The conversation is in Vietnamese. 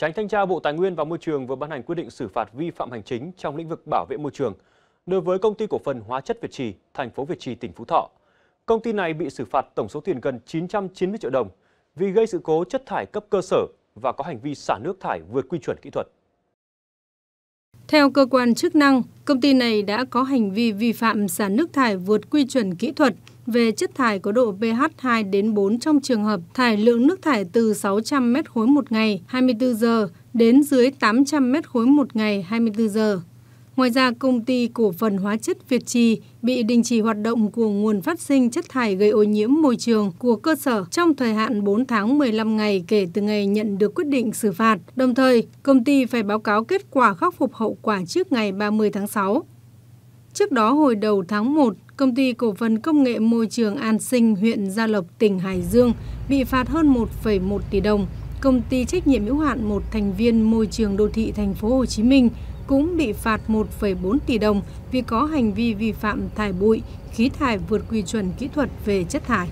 Tránh thanh tra Bộ Tài nguyên và Môi trường vừa ban hành quyết định xử phạt vi phạm hành chính trong lĩnh vực bảo vệ môi trường đối với công ty cổ phần hóa chất Việt Trì, thành phố Việt Trì, tỉnh Phú Thọ. Công ty này bị xử phạt tổng số tiền gần 990 triệu đồng vì gây sự cố chất thải cấp cơ sở và có hành vi xả nước thải vượt quy chuẩn kỹ thuật. Theo cơ quan chức năng, công ty này đã có hành vi vi phạm xả nước thải vượt quy chuẩn kỹ thuật về chất thải có độ pH 2 đến 4 trong trường hợp thải lượng nước thải từ 600 mét khối một ngày 24 giờ đến dưới 800 mét khối một ngày 24 giờ. Ngoài ra, công ty cổ phần hóa chất Việt Trì bị đình chỉ hoạt động của nguồn phát sinh chất thải gây ô nhiễm môi trường của cơ sở trong thời hạn 4 tháng 15 ngày kể từ ngày nhận được quyết định xử phạt. Đồng thời, công ty phải báo cáo kết quả khắc phục hậu quả trước ngày 30 tháng 6. Trước đó hồi đầu tháng 1, Công ty Cổ phần Công nghệ Môi trường An Sinh huyện Gia Lộc, tỉnh Hải Dương bị phạt hơn 1,1 tỷ đồng. Công ty trách nhiệm hữu hạn một thành viên Môi trường đô thị thành phố Hồ Chí Minh cũng bị phạt 1,4 tỷ đồng vì có hành vi vi phạm thải bụi, khí thải vượt quy chuẩn kỹ thuật về chất thải.